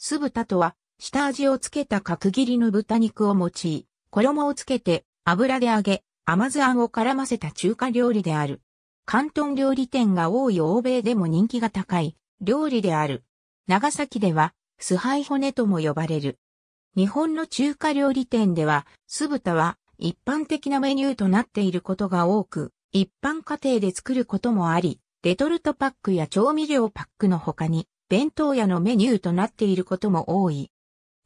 酢豚とは、下味をつけた角切りの豚肉を用い、衣をつけて油で揚げ、甘酢あんを絡ませた中華料理である。広東料理店が多い欧米でも人気が高い料理である。長崎では、酢灰骨とも呼ばれる。日本の中華料理店では、酢豚は一般的なメニューとなっていることが多く、一般家庭で作ることもあり、レトルトパックや調味料パックの他に、弁当屋のメニューとなっていることも多い。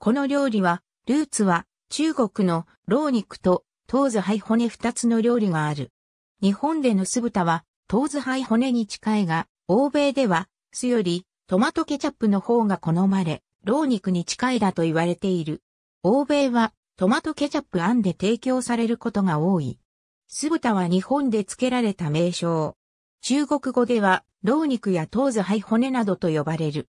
この料理は、ルーツは中国の老肉と豆子灰骨二つの料理がある。日本での酢豚は豆子灰骨に近いが、欧米では酢よりトマトケチャップの方が好まれ、老肉に近いだと言われている。欧米はトマトケチャップ案で提供されることが多い。酢豚は日本で付けられた名称。中国語では老肉や頭頭肺骨などと呼ばれる。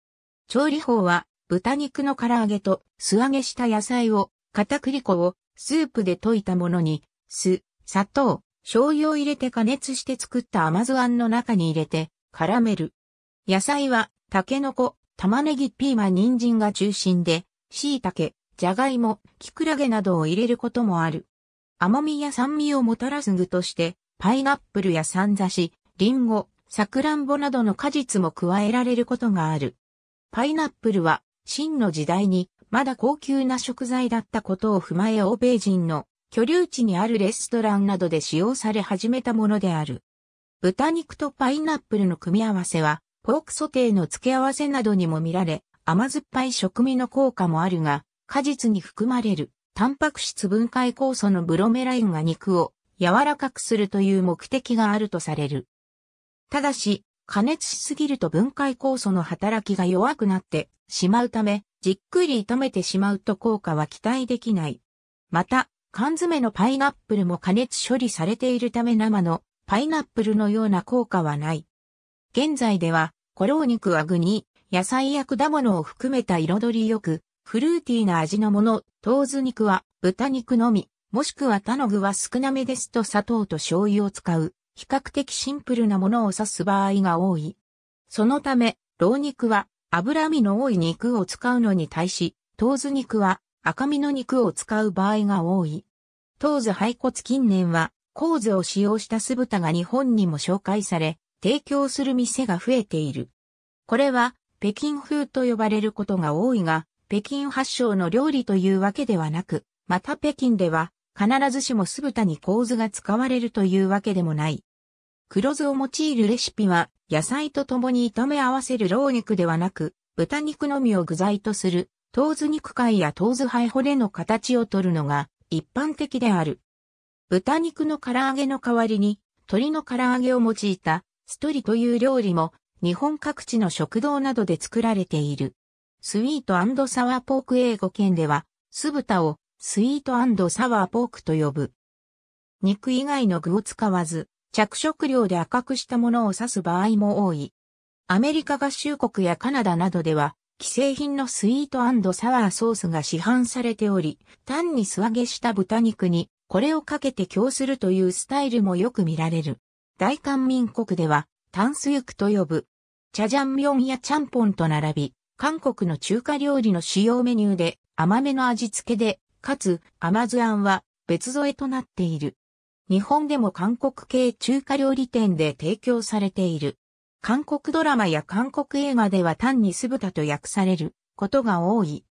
調理法は、豚肉の唐揚げと素揚げした野菜を、片栗粉をスープで溶いたものに、酢、砂糖、醤油を入れて加熱して作った甘酢あんの中に入れて、絡める。野菜は、タケノコ、玉ねぎ、ピーマン、人参が中心で、椎茸、ジャガイモ、キクラゲなどを入れることもある。甘みや酸味をもたらす具として、パイナップルやサンザシ、リンゴ、サクランボなどの果実も加えられることがある。パイナップルは、真の時代に、まだ高級な食材だったことを踏まえ欧米人の居留地にあるレストランなどで使用され始めたものである。豚肉とパイナップルの組み合わせは、ポークソテーの付け合わせなどにも見られ、甘酸っぱい食味の効果もあるが、果実に含まれる、タンパク質分解酵素のブロメラインが肉を柔らかくするという目的があるとされる。ただし、加熱しすぎると分解酵素の働きが弱くなってしまうため、じっくり炒めてしまうと効果は期待できない。また、缶詰のパイナップルも加熱処理されているため生のパイナップルのような効果はない。現在では、コロー肉は具に野菜や果物を含めた彩りよく、フルーティーな味のもの、豆腐肉は豚肉のみ、もしくは他の具は少なめですと砂糖と醤油を使う比較的シンプルなものを指す場合が多い。そのため、老肉は脂身の多い肉を使うのに対し、頭頭肉は赤身の肉を使う場合が多い。当頭肺骨近年は、構図を使用した酢豚が日本にも紹介され、提供する店が増えている。これは、北京風と呼ばれることが多いが、北京発祥の料理というわけではなく、また北京では、必ずしも酢豚に構図が使われるというわけでもない。黒酢を用いるレシピは、野菜と共に炒め合わせる老肉ではなく、豚肉のみを具材とする、豆酢肉貝や豆イ灰骨の形をとるのが一般的である。豚肉の唐揚げの代わりに、鶏の唐揚げを用いた、ストリという料理も、日本各地の食堂などで作られている。スイートサワーポーク英語圏では、酢豚をスイートサワーポークと呼ぶ。肉以外の具を使わず、着色料で赤くしたものを指す場合も多い。アメリカ合衆国やカナダなどでは、既製品のスイートサワーソースが市販されており、単に素揚げした豚肉にこれをかけて供するというスタイルもよく見られる。大韓民国では、タンスユクと呼ぶ。チャジャンミョンやチャンポンと並び、韓国の中華料理の主要メニューで甘めの味付けで、かつ甘酢あんは別添えとなっている。日本でも韓国系中華料理店で提供されている。韓国ドラマや韓国映画では単に酢豚と訳されることが多い。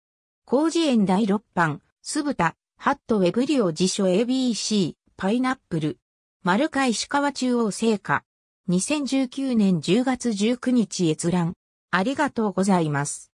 広辞園第6版、酢豚、ハットウェブリオ辞書 ABC、パイナップル。丸海石川中央聖火。2019年10月19日閲覧。ありがとうございます。